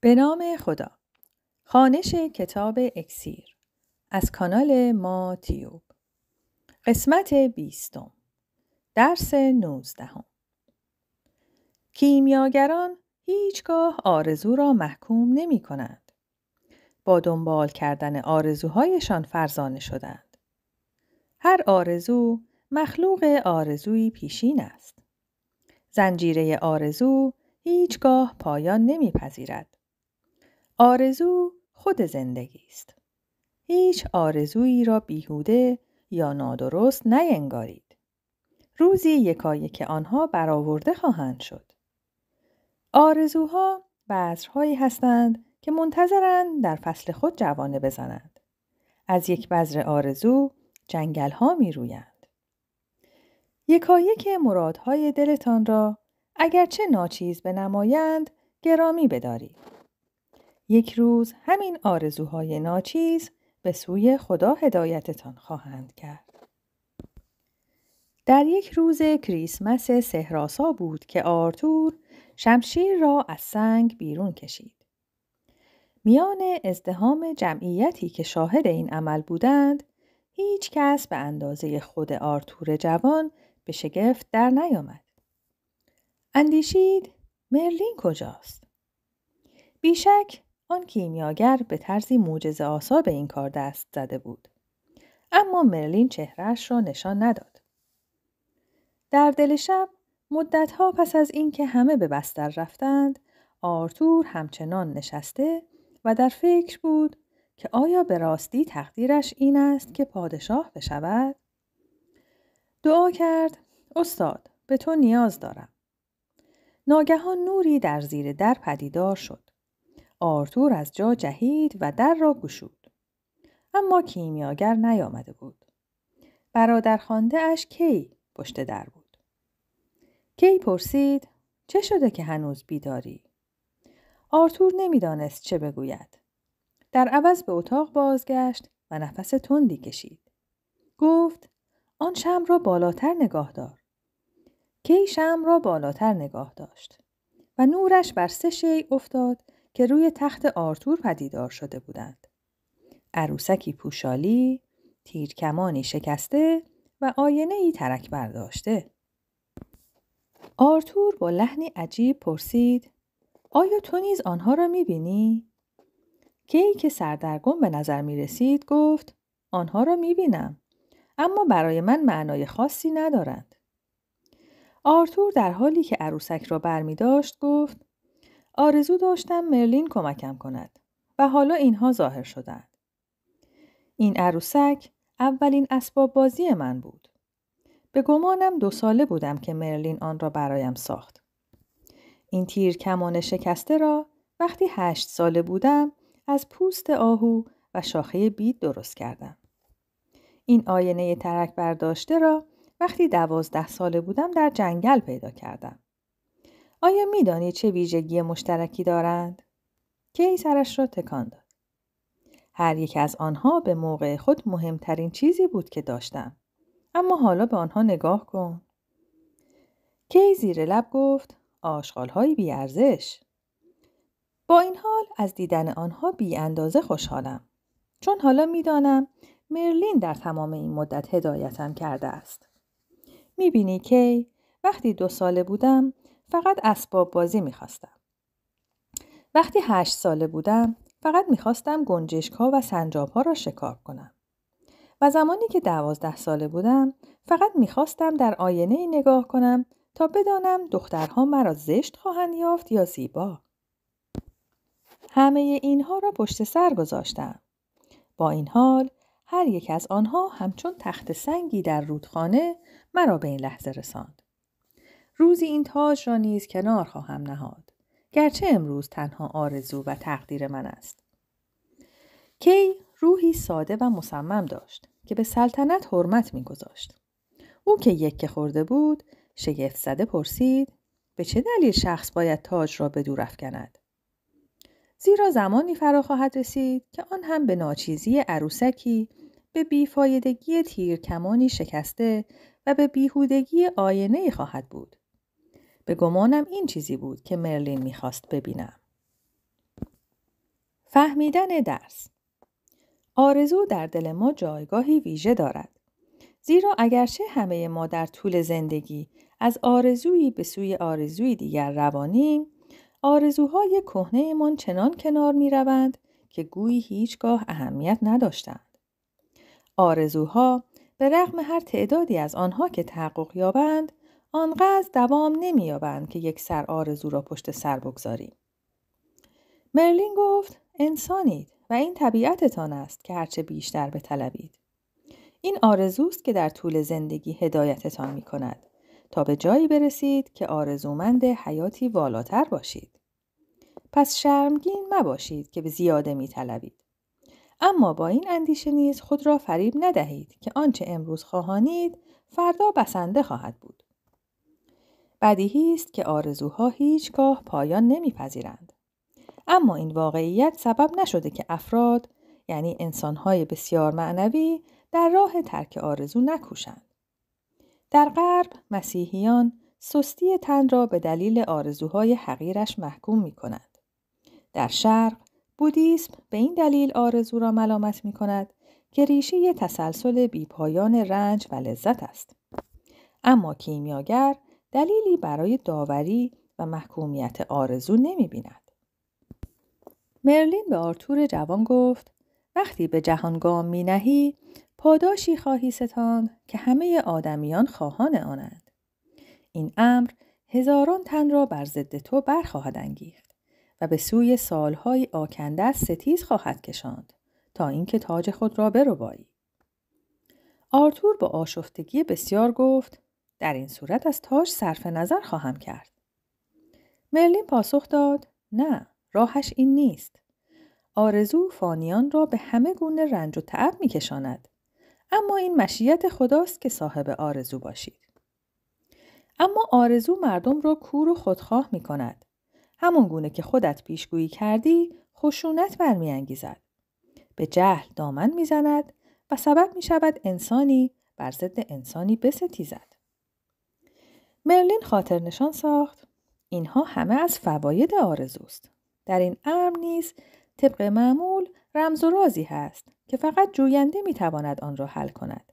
به نام خدا خانش کتاب اکسیر از کانال ما تیوب قسمت بیستم درس نوزدهم کیمیاگران هیچگاه آرزو را محکوم نمی کنند. با دنبال کردن آرزوهایشان فرزانه شدند. هر آرزو مخلوق آرزویی پیشین است. زنجیره آرزو هیچگاه پایان نمیپذیرد. آرزو خود زندگی است. هیچ آرزویی را بیهوده یا نادرست نینگارید. روزی یکایی که آنها برآورده خواهند شد. آرزوها بذرهایی هستند که منتظرند در فصل خود جوانه بزنند. از یک بذر آرزو جنگل ها می رویند. یکایی که مرادهای دلتان را اگرچه ناچیز بنمایند گرامی بدارید. یک روز همین آرزوهای ناچیز به سوی خدا هدایتتان خواهند کرد. در یک روز کریسمس سهراسا بود که آرتور شمشیر را از سنگ بیرون کشید. میان ازدهام جمعیتی که شاهد این عمل بودند، هیچ کس به اندازه خود آرتور جوان به شگفت در نیامد. اندیشید مرلین کجاست؟ بیشک آن کیمیاگر به طرزی معجزه آسا به این کار دست زده بود. اما مرلین چهرهش را نشان نداد. در دل شب مدتها پس از اینکه همه به بستر رفتند آرتور همچنان نشسته و در فکر بود که آیا به راستی تقدیرش این است که پادشاه بشود؟ دعا کرد استاد به تو نیاز دارم. ناگهان نوری در زیر در پدیدار شد. آرتور از جا جهید و در را گشود. اما کیمیاگر نیامده بود. برادر خانده اش کی پشت در بود. کی پرسید چه شده که هنوز بیداری؟ آرتور نمیدانست چه بگوید. در عوض به اتاق بازگشت و نفس تندی کشید. گفت آن شم را بالاتر نگاه دار. کی شم را بالاتر نگاه داشت و نورش بر سه شی افتاد که روی تخت آرتور پدیدار شده بودند. عروسکی پوشالی، تیرکمانی شکسته و آینه ای ترک برداشته. آرتور با لحنی عجیب پرسید آیا تو نیز آنها را میبینی؟ کی که سردرگم به نظر می رسید گفت آنها را می اما برای من معنای خاصی ندارند. آرتور در حالی که عروسک را بر داشت گفت آرزو داشتم مرلین کمکم کند و حالا اینها ظاهر شدند. این عروسک اولین اسباب بازی من بود. به گمانم دو ساله بودم که مرلین آن را برایم ساخت. این تیر کمان شکسته را وقتی هشت ساله بودم از پوست آهو و شاخه بید درست کردم. این آینه ترک برداشته را وقتی دوازده ساله بودم در جنگل پیدا کردم. آیا میدانی چه ویژگی مشترکی دارند؟ کی سرش را تکان داد. هر یک از آنها به موقع خود مهمترین چیزی بود که داشتم. اما حالا به آنها نگاه کن. کی زیر لب گفت آشغالهایی بیارزش. با این حال از دیدن آنها بی اندازه خوشحالم. چون حالا میدانم مرلین در تمام این مدت هدایتم کرده است. میبینی کی وقتی دو ساله بودم فقط اسباب بازی میخواستم. وقتی هشت ساله بودم فقط میخواستم گنجشک ها و سنجاب ها را شکار کنم. و زمانی که دوازده ساله بودم فقط میخواستم در آینه نگاه کنم تا بدانم دخترها مرا زشت خواهند یافت یا زیبا. همه اینها را پشت سر گذاشتم. با این حال هر یک از آنها همچون تخت سنگی در رودخانه مرا به این لحظه رساند. روزی این تاج را نیز کنار خواهم نهاد گرچه امروز تنها آرزو و تقدیر من است کی روحی ساده و مصمم داشت که به سلطنت حرمت میگذاشت او که یک که خورده بود شگفت زده پرسید به چه دلیل شخص باید تاج را به دور افکند زیرا زمانی فرا خواهد رسید که آن هم به ناچیزی عروسکی به بیفایدگی تیرکمانی شکسته و به بیهودگی آینه خواهد بود به گمانم این چیزی بود که مرلین میخواست ببینم. فهمیدن درس آرزو در دل ما جایگاهی ویژه دارد. زیرا اگرچه همه ما در طول زندگی از آرزویی به سوی آرزوی دیگر روانیم، آرزوهای کهنهمان چنان کنار می روند که گویی هیچگاه اهمیت نداشتند. آرزوها به رغم هر تعدادی از آنها که تحقق یابند آنقدر دوام نمییابند که یک سر آرزو را پشت سر بگذاریم مرلین گفت انسانید و این طبیعتتان است که هرچه بیشتر بطلبید این آرزوست که در طول زندگی هدایتتان می کند تا به جایی برسید که آرزومند حیاتی والاتر باشید. پس شرمگین مباشید که به زیاده می اما با این اندیشه نیز خود را فریب ندهید که آنچه امروز خواهانید فردا بسنده خواهد بود. بدیهی است که آرزوها هیچگاه پایان نمیپذیرند اما این واقعیت سبب نشده که افراد یعنی انسانهای بسیار معنوی در راه ترک آرزو نکوشند در غرب مسیحیان سستی تن را به دلیل آرزوهای حقیرش محکوم می کنند. در شرق بودیسم به این دلیل آرزو را ملامت می کند که ریشه تسلسل بیپایان رنج و لذت است. اما کیمیاگر دلیلی برای داوری و محکومیت آرزو نمی بیند. مرلین به آرتور جوان گفت وقتی به جهان گام می نهی پاداشی خواهی ستان که همه آدمیان خواهان آنند. این امر هزاران تن را بر ضد تو برخواهد انگیخت و به سوی سالهای آکنده ستیز خواهد کشاند تا اینکه تاج خود را بربایی. آرتور با آشفتگی بسیار گفت در این صورت از تاش صرف نظر خواهم کرد. مرلین پاسخ داد نه راهش این نیست. آرزو فانیان را به همه گونه رنج و تعب می کشاند. اما این مشیت خداست که صاحب آرزو باشید. اما آرزو مردم را کور و خودخواه می کند. همون گونه که خودت پیشگویی کردی خشونت انگیزد. به جهل دامن زند و سبب می شود انسانی بر ضد انسانی بستیزد. مرلین خاطر نشان ساخت اینها همه از فواید آرزوست در این امر نیز طبق معمول رمز و رازی هست که فقط جوینده میتواند آن را حل کند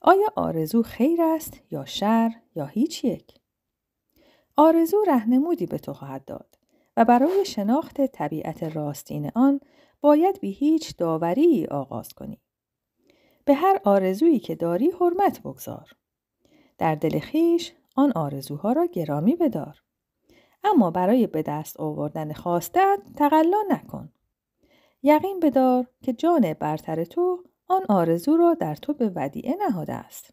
آیا آرزو خیر است یا شر یا هیچ یک آرزو رهنمودی به تو خواهد داد و برای شناخت طبیعت راستین آن باید به هیچ داوری آغاز کنی به هر آرزویی که داری حرمت بگذار در دل خیش آن آرزوها را گرامی بدار. اما برای به دست آوردن خواستت تقلا نکن. یقین بدار که جان برتر تو آن آرزو را در تو به ودیعه نهاده است.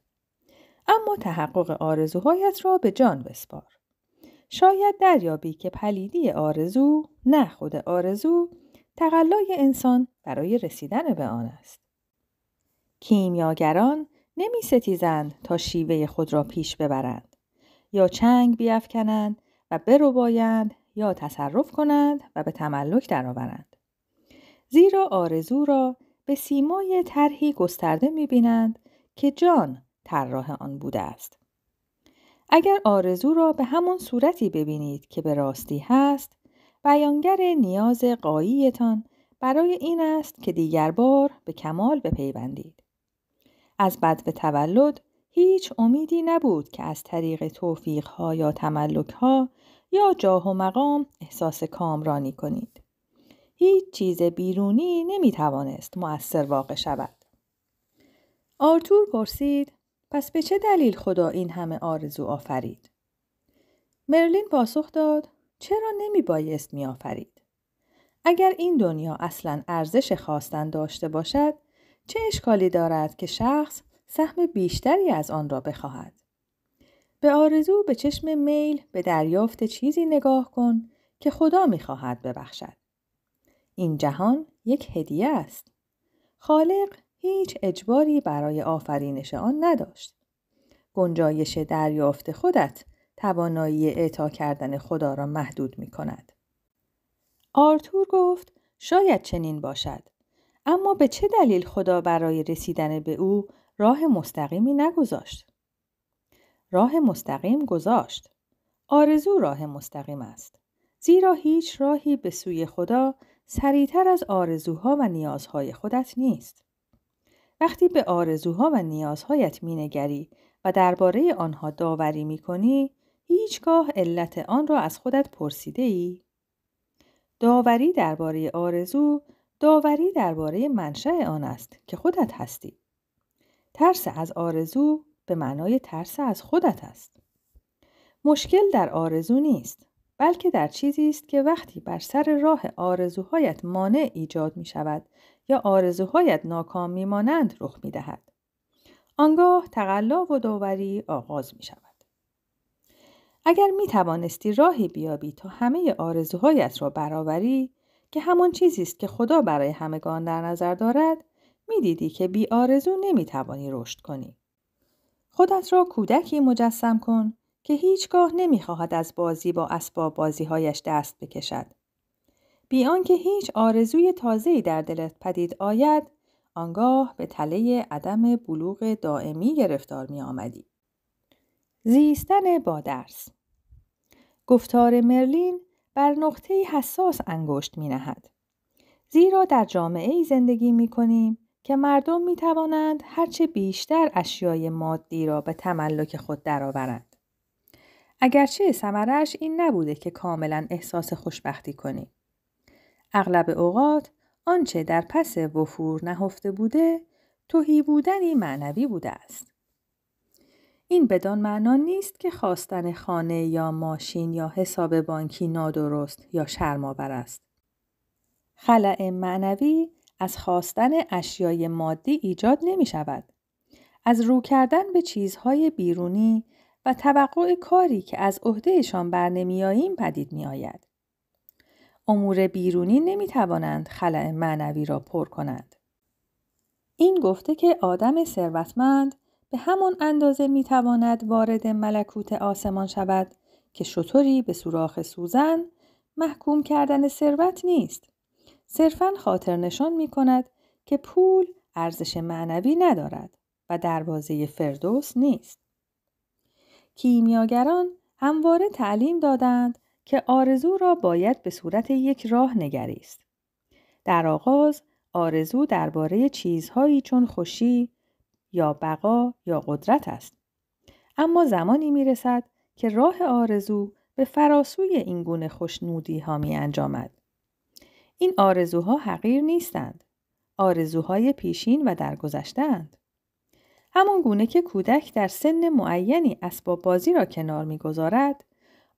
اما تحقق آرزوهایت را به جان بسپار. شاید دریابی که پلیدی آرزو نه خود آرزو تقلای انسان برای رسیدن به آن است. کیمیاگران نمی ستیزند تا شیوه خود را پیش ببرند یا چنگ بیافکنند و بربایند یا تصرف کنند و به تملک درآورند زیرا آرزو را به سیمای طرحی گسترده می بینند که جان طراح آن بوده است اگر آرزو را به همان صورتی ببینید که به راستی هست بیانگر نیاز قاییتان برای این است که دیگر بار به کمال بپیوندید از بد به تولد هیچ امیدی نبود که از طریق توفیق ها یا تملک ها یا جاه و مقام احساس کامرانی کنید. هیچ چیز بیرونی نمی توانست مؤثر واقع شود. آرتور پرسید پس به چه دلیل خدا این همه آرزو آفرید؟ مرلین پاسخ داد چرا نمی بایست می آفرید؟ اگر این دنیا اصلا ارزش خواستن داشته باشد چه اشکالی دارد که شخص سهم بیشتری از آن را بخواهد به آرزو به چشم میل به دریافت چیزی نگاه کن که خدا میخواهد ببخشد این جهان یک هدیه است خالق هیچ اجباری برای آفرینش آن نداشت گنجایش دریافت خودت توانایی اعطا کردن خدا را محدود می کند. آرتور گفت شاید چنین باشد اما به چه دلیل خدا برای رسیدن به او راه مستقیمی نگذاشت؟ راه مستقیم گذاشت. آرزو راه مستقیم است. زیرا هیچ راهی به سوی خدا سریعتر از آرزوها و نیازهای خودت نیست. وقتی به آرزوها و نیازهایت مینگری و درباره آنها داوری می کنی، هیچگاه علت آن را از خودت پرسیده ای؟ داوری درباره آرزو داوری درباره منشأ آن است که خودت هستی. ترس از آرزو به معنای ترس از خودت است. مشکل در آرزو نیست، بلکه در چیزی است که وقتی بر سر راه آرزوهایت مانع ایجاد می شود یا آرزوهایت ناکام می مانند رخ می دهد. آنگاه تقلا و داوری آغاز می شود. اگر می توانستی راهی بیابی تا همه آرزوهایت را برآوری که همان چیزی است که خدا برای همگان در نظر دارد میدیدی که بی آرزو نمیتوانی رشد کنی خودت را کودکی مجسم کن که هیچگاه نمیخواهد از بازی با اسباب بازیهایش دست بکشد بی آنکه هیچ آرزوی تازه‌ای در دلت پدید آید آنگاه به تله عدم بلوغ دائمی گرفتار می آمدی. زیستن با درس گفتار مرلین بر نقطه حساس انگشت می نهد. زیرا در جامعه زندگی می کنیم که مردم می توانند هرچه بیشتر اشیای مادی را به تملک خود درآورند. اگرچه سمرش این نبوده که کاملا احساس خوشبختی کنیم. اغلب اوقات آنچه در پس وفور نهفته بوده توهی بودنی معنوی بوده است. این بدان معنا نیست که خواستن خانه یا ماشین یا حساب بانکی نادرست یا شرمآور است. خلع معنوی از خواستن اشیای مادی ایجاد نمی شود. از رو کردن به چیزهای بیرونی و توقع کاری که از عهدهشان نمیاییم پدید می امور بیرونی نمی توانند خلع معنوی را پر کنند. این گفته که آدم ثروتمند به همان اندازه می تواند وارد ملکوت آسمان شود که شطوری به سوراخ سوزن محکوم کردن ثروت نیست. صرفا خاطر نشان می کند که پول ارزش معنوی ندارد و دروازه فردوس نیست. کیمیاگران همواره تعلیم دادند که آرزو را باید به صورت یک راه نگریست. در آغاز آرزو درباره چیزهایی چون خوشی، یا بقا یا قدرت است. اما زمانی می رسد که راه آرزو به فراسوی این گونه خوشنودی ها می انجامد. این آرزوها حقیر نیستند. آرزوهای پیشین و درگذشته اند. همان گونه که کودک در سن معینی اسباب بازی را کنار میگذارد،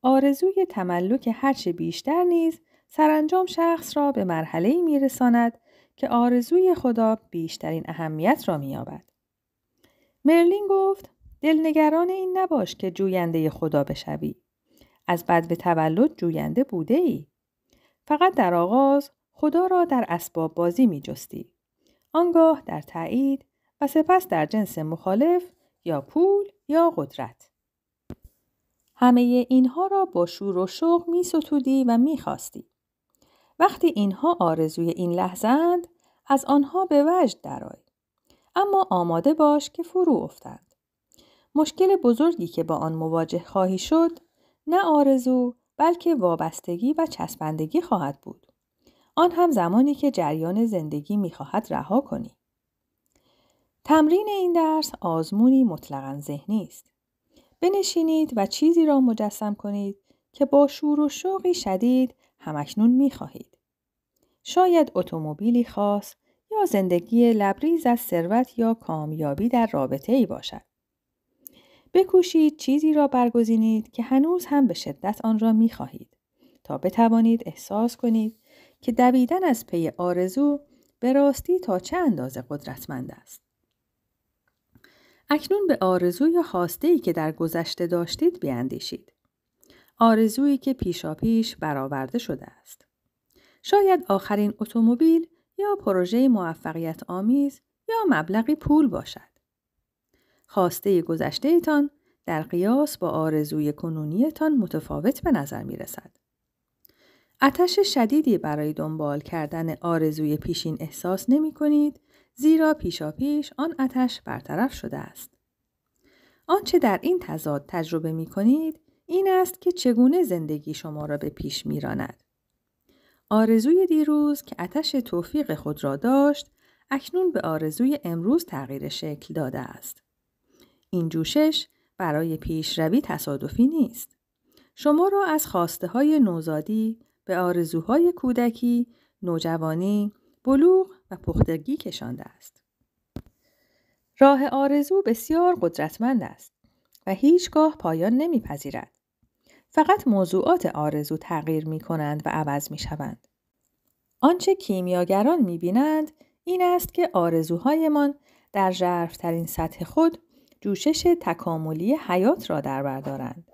آرزوی تملک هرچه بیشتر نیز سرانجام شخص را به مرحله می رساند که آرزوی خدا بیشترین اهمیت را مییابد. مرلین گفت دلنگران این نباش که جوینده خدا بشوی. از بد به تولد جوینده بوده ای. فقط در آغاز خدا را در اسباب بازی می جستی. آنگاه در تایید و سپس در جنس مخالف یا پول یا قدرت. همه اینها را با شور و شوق می ستودی و می خواستی. وقتی اینها آرزوی این لحظند از آنها به وجد درآی. اما آماده باش که فرو افتد. مشکل بزرگی که با آن مواجه خواهی شد نه آرزو بلکه وابستگی و چسبندگی خواهد بود. آن هم زمانی که جریان زندگی میخواهد رها کنی. تمرین این درس آزمونی مطلقا ذهنی است. بنشینید و چیزی را مجسم کنید که با شور و شوقی شدید همکنون میخواهید. شاید اتومبیلی خاص زندگی لبریز از ثروت یا کامیابی در رابطه ای باشد. بکوشید چیزی را برگزینید که هنوز هم به شدت آن را می خواهید تا بتوانید احساس کنید که دویدن از پی آرزو به راستی تا چه اندازه قدرتمند است. اکنون به آرزو یا خواسته که در گذشته داشتید بیاندیشید. آرزویی که پیشاپیش برآورده شده است. شاید آخرین اتومبیل یا پروژه موفقیت آمیز یا مبلغی پول باشد. خواسته گذشته ایتان در قیاس با آرزوی کنونیتان متفاوت به نظر می رسد. آتش شدیدی برای دنبال کردن آرزوی پیشین احساس نمی کنید زیرا پیش آن آتش برطرف شده است. آنچه در این تضاد تجربه می کنید این است که چگونه زندگی شما را به پیش می راند. آرزوی دیروز که آتش توفیق خود را داشت اکنون به آرزوی امروز تغییر شکل داده است. این جوشش برای پیشروی تصادفی نیست. شما را از خواسته های نوزادی به آرزوهای کودکی، نوجوانی، بلوغ و پختگی کشانده است. راه آرزو بسیار قدرتمند است و هیچگاه پایان نمیپذیرد. فقط موضوعات آرزو تغییر می کنند و عوض می شوند. آنچه کیمیاگران می بینند این است که آرزوهایمان در ژرفترین سطح خود جوشش تکاملی حیات را در بر دارند.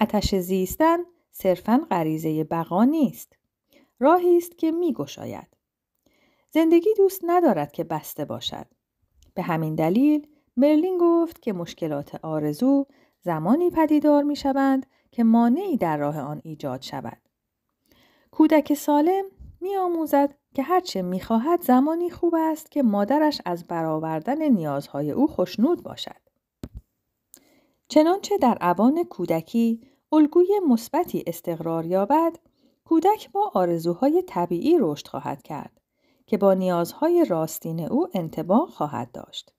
آتش زیستن صرفا غریزه بقا نیست. راهی است که می گشاید. زندگی دوست ندارد که بسته باشد. به همین دلیل مرلین گفت که مشکلات آرزو زمانی پدیدار می شوند که مانعی در راه آن ایجاد شود. کودک سالم آموزد که هرچه خواهد زمانی خوب است که مادرش از برآوردن نیازهای او خشنود باشد. چنانچه در اوان کودکی الگوی مثبتی استقرار یابد، کودک با آرزوهای طبیعی رشد خواهد کرد که با نیازهای راستین او انتباه خواهد داشت.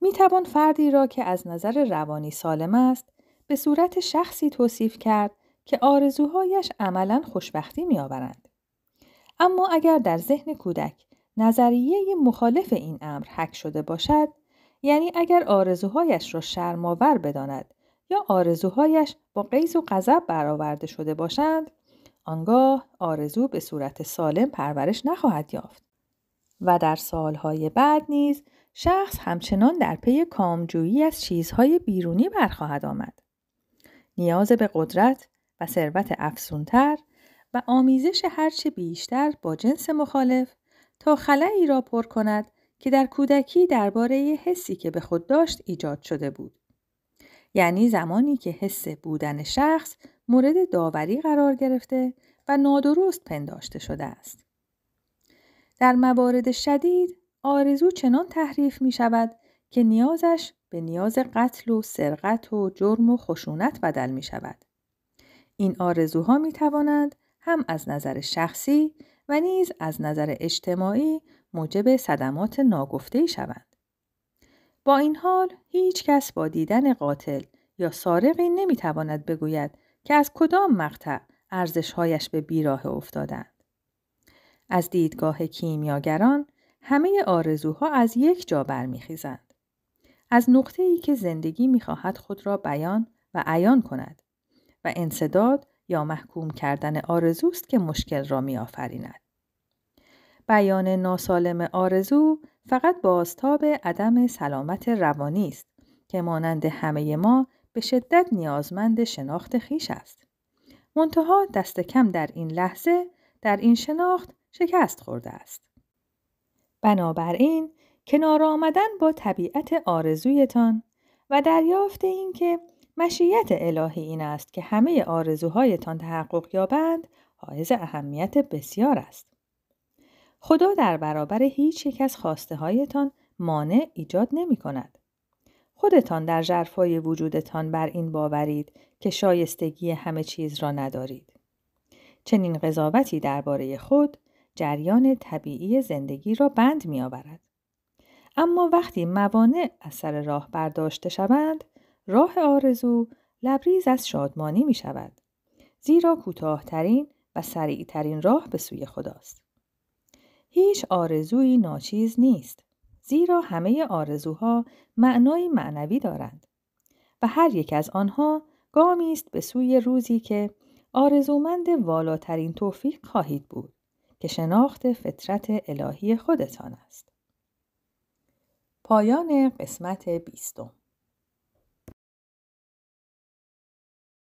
می توان فردی را که از نظر روانی سالم است به صورت شخصی توصیف کرد که آرزوهایش عملا خوشبختی آورند. اما اگر در ذهن کودک نظریه مخالف این امر حک شده باشد یعنی اگر آرزوهایش را شرماور بداند یا آرزوهایش با قیز و غضب برآورده شده باشند آنگاه آرزو به صورت سالم پرورش نخواهد یافت و در سالهای بعد نیز شخص همچنان در پی کامجویی از چیزهای بیرونی برخواهد آمد نیاز به قدرت و ثروت افزونتر و آمیزش هرچه بیشتر با جنس مخالف تا خلایی را پر کند که در کودکی درباره حسی که به خود داشت ایجاد شده بود. یعنی زمانی که حس بودن شخص مورد داوری قرار گرفته و نادرست پنداشته شده است. در موارد شدید آرزو چنان تحریف می شود که نیازش به نیاز قتل و سرقت و جرم و خشونت بدل می شود. این آرزوها می توانند هم از نظر شخصی و نیز از نظر اجتماعی موجب صدمات ناگفته شوند. با این حال هیچ کس با دیدن قاتل یا سارقی تواند بگوید که از کدام مقطع ارزشهایش به بیراه افتادند. از دیدگاه کیمیاگران همه آرزوها از یک جا برمیخیزند. از نقطه ای که زندگی میخواهد خود را بیان و عیان کند و انصداد یا محکوم کردن آرزوست که مشکل را میآفریند. بیان ناسالم آرزو فقط بازتاب عدم سلامت روانی است که مانند همه ما به شدت نیازمند شناخت خیش است. منتها دست کم در این لحظه در این شناخت شکست خورده است. بنابراین کنار آمدن با طبیعت آرزویتان و دریافت اینکه مشیت الهی این است که همه آرزوهایتان تحقق یابند حائز اهمیت بسیار است. خدا در برابر هیچ یک از خواسته هایتان مانع ایجاد نمی کند. خودتان در جرفای وجودتان بر این باورید که شایستگی همه چیز را ندارید. چنین قضاوتی درباره خود جریان طبیعی زندگی را بند می آورد. اما وقتی موانع از سر راه برداشته شوند راه آرزو لبریز از شادمانی می شود زیرا کوتاهترین و سریعترین راه به سوی خداست هیچ آرزویی ناچیز نیست زیرا همه آرزوها معنای معنوی دارند و هر یک از آنها گامی است به سوی روزی که آرزومند والاترین توفیق خواهید بود که شناخت فطرت الهی خودتان است پایان قسمت بیستم